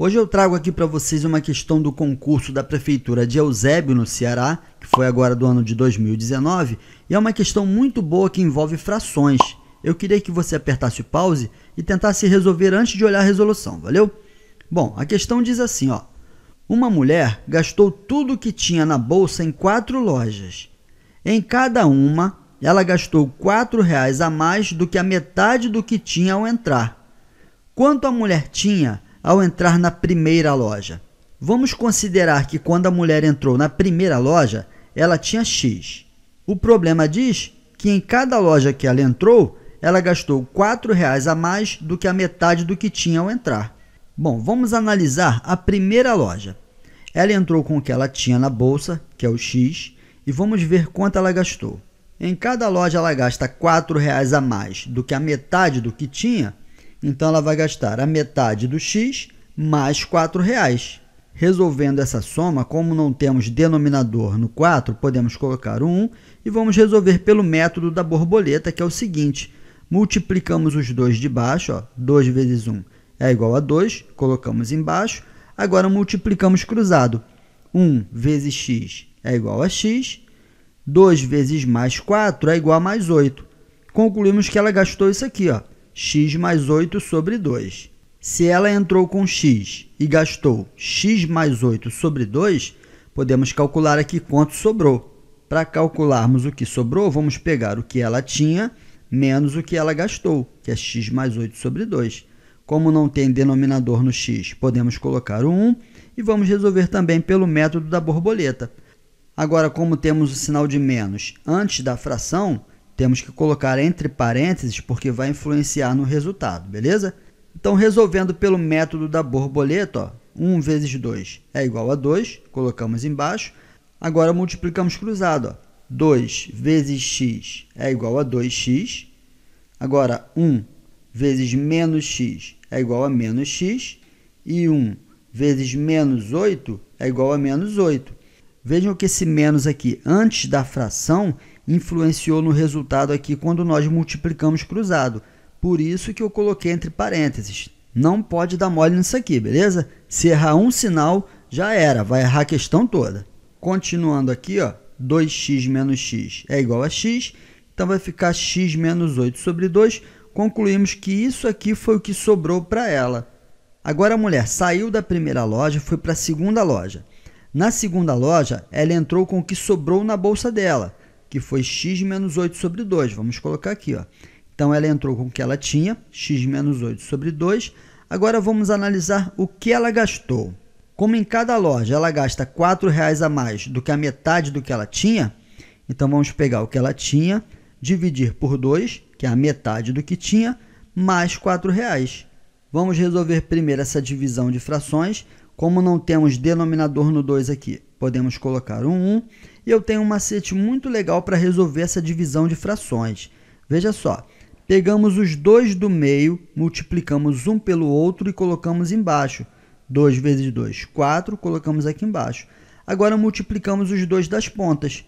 Hoje eu trago aqui para vocês uma questão do concurso da Prefeitura de Eusébio, no Ceará, que foi agora do ano de 2019, e é uma questão muito boa que envolve frações. Eu queria que você apertasse o pause e tentasse resolver antes de olhar a resolução, valeu? Bom, a questão diz assim, ó. Uma mulher gastou tudo o que tinha na bolsa em quatro lojas. Em cada uma, ela gastou R$ reais a mais do que a metade do que tinha ao entrar. Quanto a mulher tinha, ao entrar na primeira loja. Vamos considerar que quando a mulher entrou na primeira loja, ela tinha X. O problema diz que em cada loja que ela entrou, ela gastou R$ reais a mais do que a metade do que tinha ao entrar. Bom, vamos analisar a primeira loja. Ela entrou com o que ela tinha na bolsa, que é o X, e vamos ver quanto ela gastou. Em cada loja ela gasta R$ reais a mais do que a metade do que tinha então ela vai gastar a metade do x mais R$ reais. Resolvendo essa soma, como não temos denominador no 4, podemos colocar o 1 e vamos resolver pelo método da borboleta, que é o seguinte. Multiplicamos os dois de baixo, ó, 2 vezes 1 é igual a 2, colocamos embaixo. Agora multiplicamos cruzado. 1 vezes x é igual a x, 2 vezes mais 4 é igual a mais 8. Concluímos que ela gastou isso aqui, ó, x mais 8 sobre 2. Se ela entrou com x e gastou x mais 8 sobre 2, podemos calcular aqui quanto sobrou. Para calcularmos o que sobrou, vamos pegar o que ela tinha menos o que ela gastou, que é x mais 8 sobre 2. Como não tem denominador no x, podemos colocar o 1 e vamos resolver também pelo método da borboleta. Agora, como temos o sinal de menos antes da fração, temos que colocar entre parênteses porque vai influenciar no resultado, beleza? Então, resolvendo pelo método da borboleta, ó, 1 vezes 2 é igual a 2, colocamos embaixo. Agora, multiplicamos cruzado. Ó, 2 vezes x é igual a 2x. Agora, 1 vezes menos x é igual a menos x. E 1 vezes menos 8 é igual a menos 8. Vejam que esse menos aqui, antes da fração, influenciou no resultado aqui quando nós multiplicamos cruzado. Por isso que eu coloquei entre parênteses. Não pode dar mole nisso aqui, beleza? Se errar um sinal, já era, vai errar a questão toda. Continuando aqui, ó, 2x menos x é igual a x, então vai ficar x menos 8 sobre 2. Concluímos que isso aqui foi o que sobrou para ela. Agora a mulher saiu da primeira loja, foi para a segunda loja. Na segunda loja, ela entrou com o que sobrou na bolsa dela que foi x menos 8 sobre 2. Vamos colocar aqui. Ó. Então, ela entrou com o que ela tinha, x menos 8 sobre 2. Agora, vamos analisar o que ela gastou. Como em cada loja ela gasta R$ 4,00 a mais do que a metade do que ela tinha, então vamos pegar o que ela tinha, dividir por 2, que é a metade do que tinha, mais R$ 4,00. Vamos resolver primeiro essa divisão de frações, como não temos denominador no 2 aqui. Podemos colocar um 1 e eu tenho um macete muito legal para resolver essa divisão de frações. Veja só, pegamos os dois do meio, multiplicamos um pelo outro e colocamos embaixo. 2 vezes 2, 4, colocamos aqui embaixo. Agora multiplicamos os dois das pontas.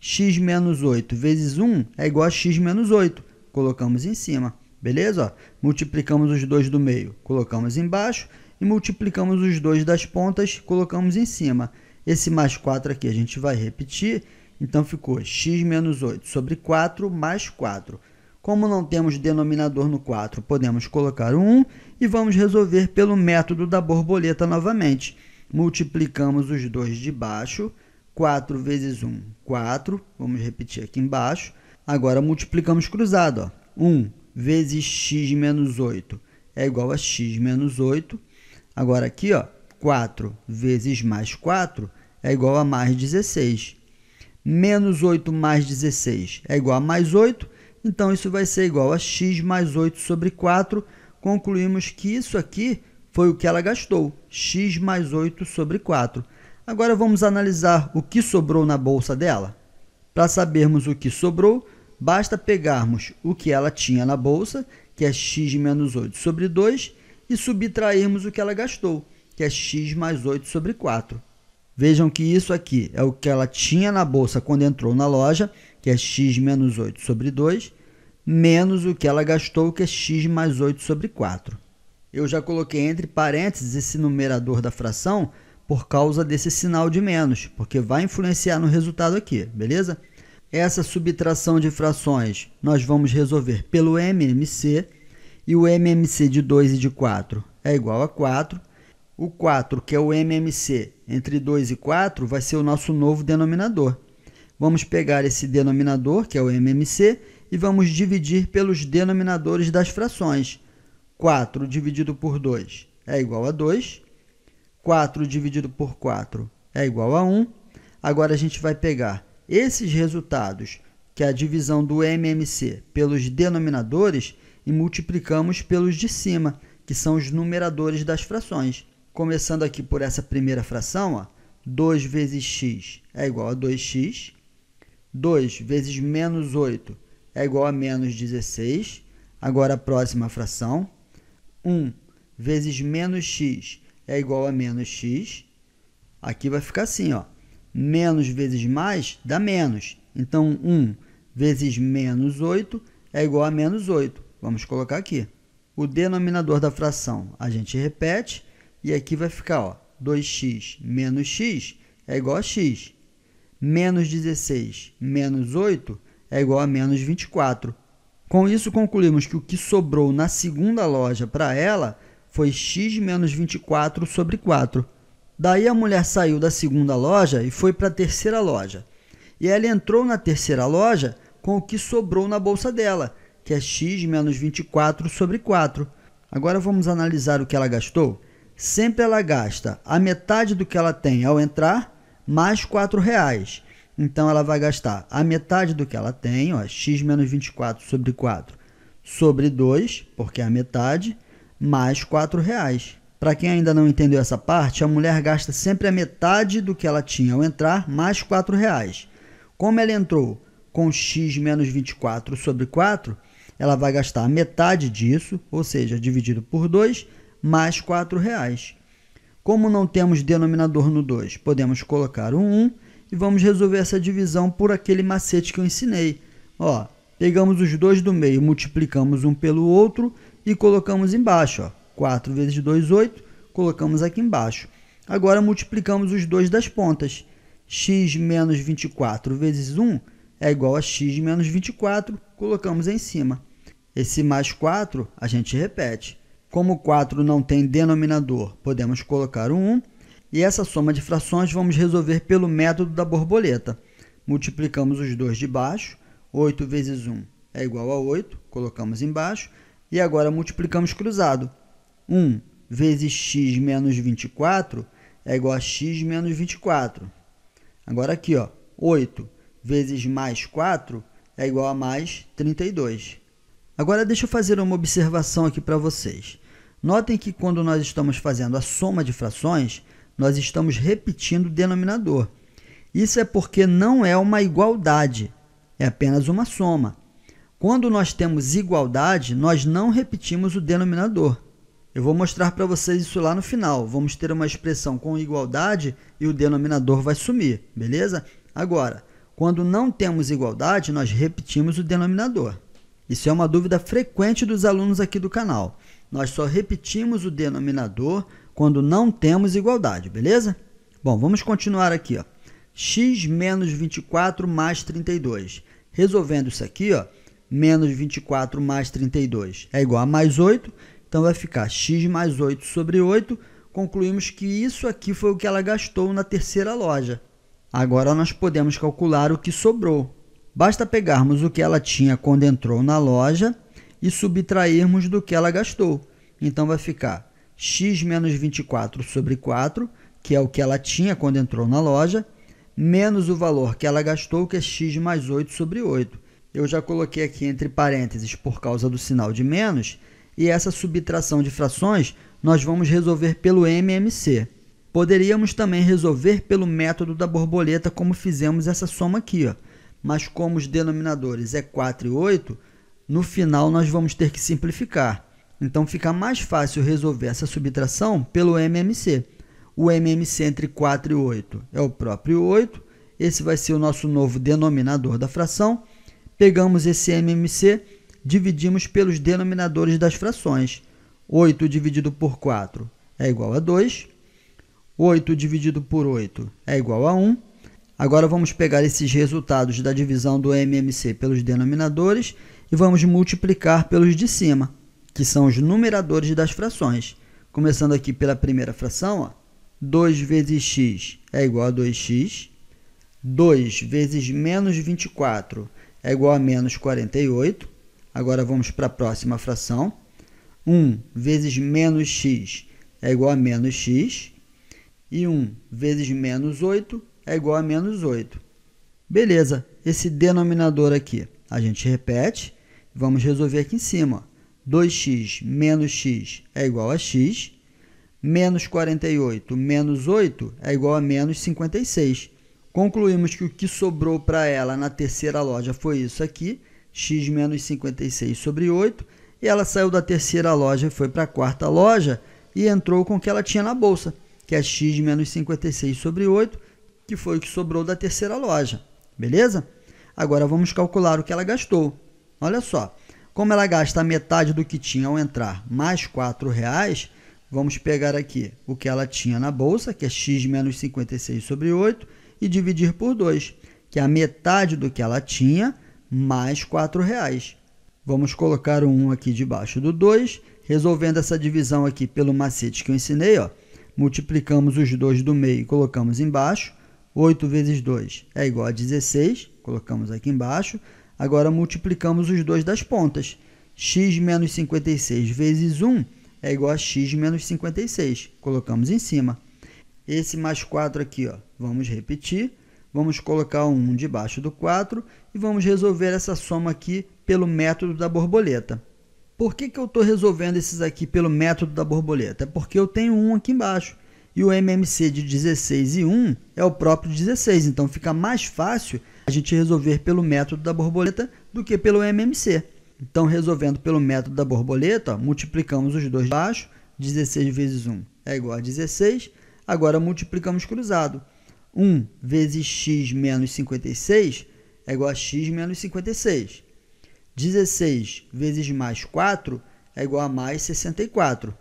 x menos 8 vezes 1 é igual a x menos 8, colocamos em cima. Beleza? multiplicamos os dois do meio, colocamos embaixo. E multiplicamos os dois das pontas, colocamos em cima. Esse mais 4 aqui a gente vai repetir, então ficou x menos 8 sobre 4 mais 4. Como não temos denominador no 4, podemos colocar o 1 e vamos resolver pelo método da borboleta novamente. Multiplicamos os dois de baixo, 4 vezes 1, 4, vamos repetir aqui embaixo. Agora multiplicamos cruzado, ó. 1 vezes x menos 8 é igual a x menos 8. Agora aqui, ó, 4 vezes mais 4 é igual a mais 16. Menos 8 mais 16 é igual a mais 8, então isso vai ser igual a x mais 8 sobre 4. Concluímos que isso aqui foi o que ela gastou, x mais 8 sobre 4. Agora vamos analisar o que sobrou na bolsa dela. Para sabermos o que sobrou, basta pegarmos o que ela tinha na bolsa, que é x menos 8 sobre 2, e subtrairmos o que ela gastou, que é x mais 8 sobre 4. Vejam que isso aqui é o que ela tinha na bolsa quando entrou na loja, que é x menos 8 sobre 2, menos o que ela gastou, que é x mais 8 sobre 4. Eu já coloquei entre parênteses esse numerador da fração por causa desse sinal de menos, porque vai influenciar no resultado aqui, beleza? Essa subtração de frações nós vamos resolver pelo MMC, e o MMC de 2 e de 4 é igual a 4, o 4, que é o MMC, entre 2 e 4, vai ser o nosso novo denominador. Vamos pegar esse denominador, que é o MMC, e vamos dividir pelos denominadores das frações. 4 dividido por 2 é igual a 2. 4 dividido por 4 é igual a 1. Agora a gente vai pegar esses resultados, que é a divisão do MMC pelos denominadores, e multiplicamos pelos de cima, que são os numeradores das frações. Começando aqui por essa primeira fração, ó, 2 vezes x é igual a 2x. 2 vezes menos 8 é igual a menos 16. Agora a próxima fração. 1 vezes menos x é igual a menos x. Aqui vai ficar assim, ó. Menos vezes mais dá menos. Então, 1 vezes menos 8 é igual a menos 8. Vamos colocar aqui. O denominador da fração a gente repete e aqui vai ficar, ó, 2x menos x é igual a x. Menos 16 menos 8 é igual a menos 24. Com isso, concluímos que o que sobrou na segunda loja para ela foi x menos 24 sobre 4. Daí a mulher saiu da segunda loja e foi para a terceira loja. E ela entrou na terceira loja com o que sobrou na bolsa dela, que é x menos 24 sobre 4. Agora vamos analisar o que ela gastou sempre ela gasta a metade do que ela tem ao entrar, mais R$ reais. Então ela vai gastar a metade do que ela tem, ó, x menos 24 sobre 4 sobre 2, porque é a metade, mais R$ reais. Para quem ainda não entendeu essa parte, a mulher gasta sempre a metade do que ela tinha ao entrar, mais R$ reais. Como ela entrou com x menos 24 sobre 4, ela vai gastar metade disso, ou seja, dividido por 2, mais R$ 4,00. Como não temos denominador no 2, podemos colocar um 1 e vamos resolver essa divisão por aquele macete que eu ensinei. Ó, pegamos os dois do meio, multiplicamos um pelo outro e colocamos embaixo. Ó, 4 vezes 2, 8, colocamos aqui embaixo. Agora multiplicamos os dois das pontas. x menos 24 vezes 1 é igual a x menos 24, colocamos em cima. Esse mais 4 a gente repete. Como 4 não tem denominador, podemos colocar um 1 e essa soma de frações vamos resolver pelo método da borboleta. Multiplicamos os dois de baixo, 8 vezes 1 é igual a 8, colocamos embaixo, e agora multiplicamos cruzado. 1 vezes x menos 24 é igual a x menos 24. Agora aqui, ó, 8 vezes mais 4 é igual a mais 32. Agora deixa eu fazer uma observação aqui para vocês. Notem que quando nós estamos fazendo a soma de frações, nós estamos repetindo o denominador. Isso é porque não é uma igualdade, é apenas uma soma. Quando nós temos igualdade, nós não repetimos o denominador. Eu vou mostrar para vocês isso lá no final. Vamos ter uma expressão com igualdade e o denominador vai sumir, beleza? Agora, quando não temos igualdade, nós repetimos o denominador. Isso é uma dúvida frequente dos alunos aqui do canal. Nós só repetimos o denominador quando não temos igualdade, beleza? Bom, vamos continuar aqui, ó. x menos 24 mais 32. Resolvendo isso aqui, ó, menos 24 mais 32 é igual a mais 8, então vai ficar x mais 8 sobre 8. Concluímos que isso aqui foi o que ela gastou na terceira loja. Agora nós podemos calcular o que sobrou. Basta pegarmos o que ela tinha quando entrou na loja e subtrairmos do que ela gastou. Então vai ficar x menos 24 sobre 4, que é o que ela tinha quando entrou na loja, menos o valor que ela gastou, que é x mais 8 sobre 8. Eu já coloquei aqui entre parênteses por causa do sinal de menos, e essa subtração de frações nós vamos resolver pelo MMC. Poderíamos também resolver pelo método da borboleta como fizemos essa soma aqui, ó. mas como os denominadores é 4 e 8, no final nós vamos ter que simplificar. Então fica mais fácil resolver essa subtração pelo MMC. O MMC entre 4 e 8 é o próprio 8. Esse vai ser o nosso novo denominador da fração. Pegamos esse MMC, dividimos pelos denominadores das frações. 8 dividido por 4 é igual a 2. 8 dividido por 8 é igual a 1. Agora vamos pegar esses resultados da divisão do MMC pelos denominadores e vamos multiplicar pelos de cima, que são os numeradores das frações. Começando aqui pela primeira fração, ó, 2 vezes x é igual a 2x, 2 vezes menos 24 é igual a menos 48. Agora vamos para a próxima fração. 1 vezes menos x é igual a menos x. E 1 vezes menos 8 é igual a menos 8. Beleza, esse denominador aqui a gente repete Vamos resolver aqui em cima. 2x menos x é igual a x. Menos 48 menos 8 é igual a menos 56. Concluímos que o que sobrou para ela na terceira loja foi isso aqui, x menos 56 sobre 8. E ela saiu da terceira loja e foi para a quarta loja e entrou com o que ela tinha na bolsa, que é x menos 56 sobre 8, que foi o que sobrou da terceira loja. Beleza? Agora vamos calcular o que ela gastou. Olha só, como ela gasta metade do que tinha ao entrar, mais R$ reais, vamos pegar aqui o que ela tinha na bolsa, que é x menos 56 sobre 8, e dividir por 2, que é a metade do que ela tinha, mais R$ reais. Vamos colocar o 1 aqui debaixo do 2, resolvendo essa divisão aqui pelo macete que eu ensinei, ó, multiplicamos os dois do meio e colocamos embaixo, 8 vezes 2 é igual a 16, colocamos aqui embaixo, Agora multiplicamos os dois das pontas. x menos 56 vezes 1 é igual a x menos 56. Colocamos em cima. Esse mais 4 aqui, ó, vamos repetir. Vamos colocar um 1 debaixo do 4 e vamos resolver essa soma aqui pelo método da borboleta. Por que, que eu estou resolvendo esses aqui pelo método da borboleta? É porque eu tenho 1 aqui embaixo. E o MMC de 16 e 1 é o próprio 16, então fica mais fácil a gente resolver pelo método da borboleta do que pelo MMC. Então, resolvendo pelo método da borboleta, ó, multiplicamos os dois baixo, 16 vezes 1 é igual a 16. Agora, multiplicamos cruzado. 1 vezes x menos 56 é igual a x menos 56. 16 vezes mais 4 é igual a mais 64.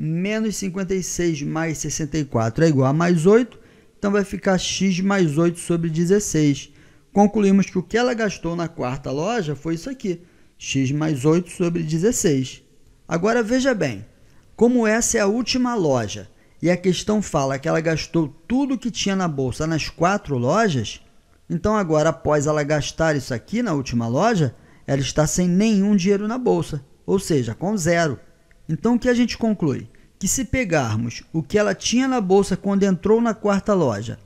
Menos 56 mais 64 é igual a mais 8, então vai ficar x mais 8 sobre 16 concluímos que o que ela gastou na quarta loja foi isso aqui, x mais 8 sobre 16. Agora veja bem, como essa é a última loja e a questão fala que ela gastou tudo o que tinha na bolsa nas quatro lojas, então agora após ela gastar isso aqui na última loja, ela está sem nenhum dinheiro na bolsa, ou seja, com zero. Então o que a gente conclui? Que se pegarmos o que ela tinha na bolsa quando entrou na quarta loja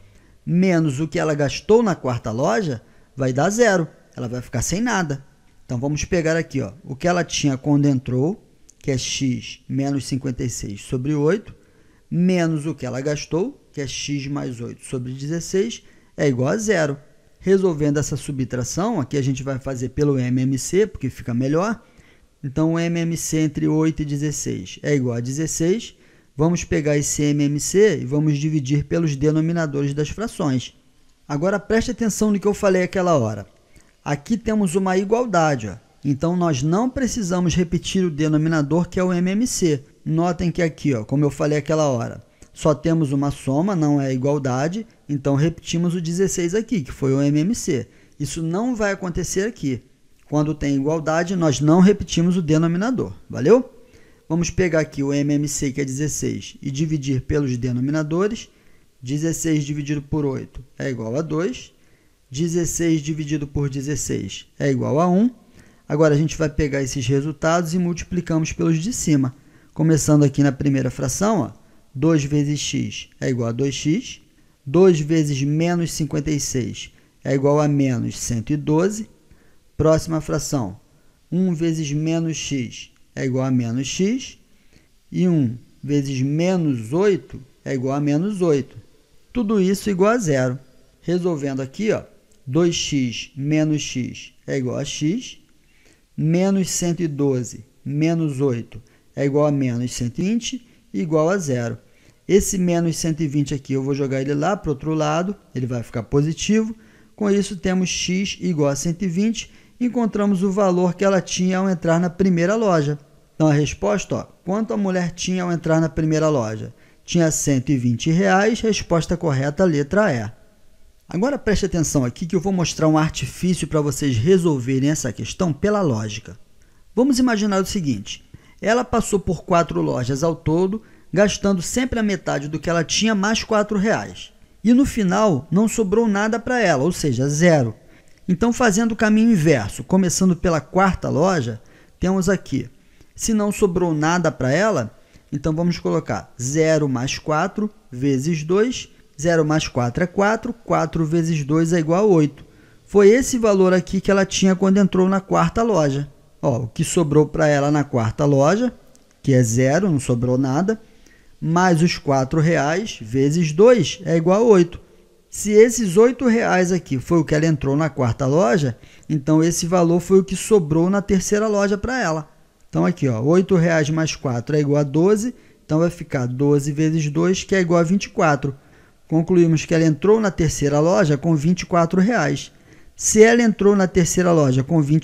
menos o que ela gastou na quarta loja, vai dar zero. Ela vai ficar sem nada. Então vamos pegar aqui, ó, o que ela tinha quando entrou, que é x menos 56 sobre 8, menos o que ela gastou, que é x mais 8 sobre 16, é igual a zero. Resolvendo essa subtração, aqui a gente vai fazer pelo MMC, porque fica melhor. Então, o MMC entre 8 e 16 é igual a 16 Vamos pegar esse MMC e vamos dividir pelos denominadores das frações. Agora preste atenção no que eu falei aquela hora. Aqui temos uma igualdade, ó. então nós não precisamos repetir o denominador que é o MMC. Notem que aqui, ó, como eu falei aquela hora, só temos uma soma, não é igualdade, então repetimos o 16 aqui, que foi o MMC. Isso não vai acontecer aqui. Quando tem igualdade, nós não repetimos o denominador, valeu? Vamos pegar aqui o MMC, que é 16, e dividir pelos denominadores. 16 dividido por 8 é igual a 2. 16 dividido por 16 é igual a 1. Agora, a gente vai pegar esses resultados e multiplicamos pelos de cima. Começando aqui na primeira fração, ó, 2 vezes x é igual a 2x. 2 vezes menos 56 é igual a menos 112. Próxima fração, 1 vezes menos x é igual a menos x e 1 vezes menos 8 é igual a menos 8. Tudo isso igual a zero. Resolvendo aqui, ó, 2x menos x é igual a x, menos 112 menos 8 é igual a menos 120, igual a zero. Esse menos 120 aqui, eu vou jogar ele lá para o outro lado, ele vai ficar positivo. Com isso, temos x igual a 120 encontramos o valor que ela tinha ao entrar na primeira loja. Então a resposta, ó, quanto a mulher tinha ao entrar na primeira loja? Tinha 120 reais, resposta correta, letra E. Agora preste atenção aqui que eu vou mostrar um artifício para vocês resolverem essa questão pela lógica. Vamos imaginar o seguinte: ela passou por quatro lojas ao todo, gastando sempre a metade do que ela tinha mais quatro reais. E no final não sobrou nada para ela, ou seja, zero. Então, fazendo o caminho inverso, começando pela quarta loja, temos aqui: se não sobrou nada para ela, então vamos colocar 0 mais 4 vezes 2. 0 mais 4 é 4, 4 vezes 2 é igual a 8. Foi esse valor aqui que ela tinha quando entrou na quarta loja. Ó, o que sobrou para ela na quarta loja, que é zero, não sobrou nada, mais os R$ reais vezes 2 é igual a 8. Se esses oito reais aqui foi o que ela entrou na quarta loja, então esse valor foi o que sobrou na terceira loja para ela. Então aqui, ó, reais mais 4 é igual a 12, então vai ficar 12 vezes 2, que é igual a 24. Concluímos que ela entrou na terceira loja com R$ reais. Se ela entrou na terceira loja com R$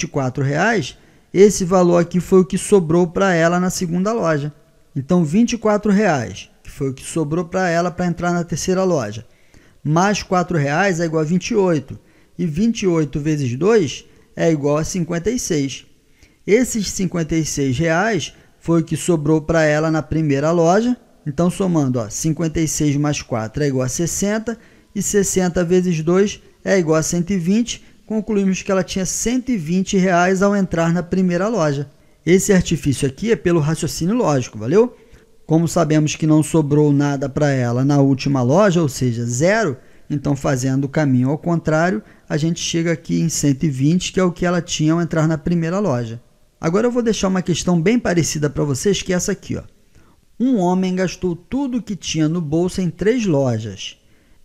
reais, esse valor aqui foi o que sobrou para ela na segunda loja. Então R$ reais, que foi o que sobrou para ela para entrar na terceira loja mais R$ reais é igual a 28, e 28 vezes 2 é igual a 56. Esses 56 reais foi o que sobrou para ela na primeira loja. Então, somando ó, 56 mais 4 é igual a 60, e 60 vezes 2 é igual a 120. Concluímos que ela tinha 120 reais ao entrar na primeira loja. Esse artifício aqui é pelo raciocínio lógico, valeu? Como sabemos que não sobrou nada para ela na última loja, ou seja, zero, então fazendo o caminho ao contrário, a gente chega aqui em 120, que é o que ela tinha ao entrar na primeira loja. Agora eu vou deixar uma questão bem parecida para vocês, que é essa aqui. Ó. Um homem gastou tudo o que tinha no bolso em três lojas.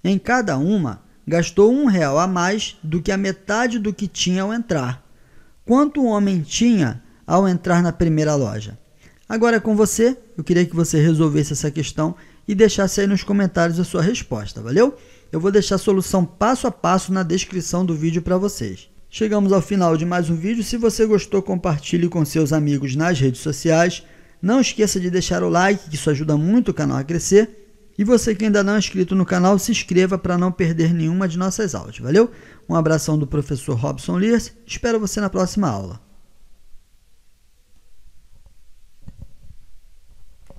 Em cada uma, gastou um real a mais do que a metade do que tinha ao entrar. Quanto o homem tinha ao entrar na primeira loja? Agora é com você, eu queria que você resolvesse essa questão e deixasse aí nos comentários a sua resposta, valeu? Eu vou deixar a solução passo a passo na descrição do vídeo para vocês. Chegamos ao final de mais um vídeo. Se você gostou, compartilhe com seus amigos nas redes sociais. Não esqueça de deixar o like, que isso ajuda muito o canal a crescer. E você que ainda não é inscrito no canal, se inscreva para não perder nenhuma de nossas aulas, valeu? Um abração do professor Robson Liers. Espero você na próxima aula.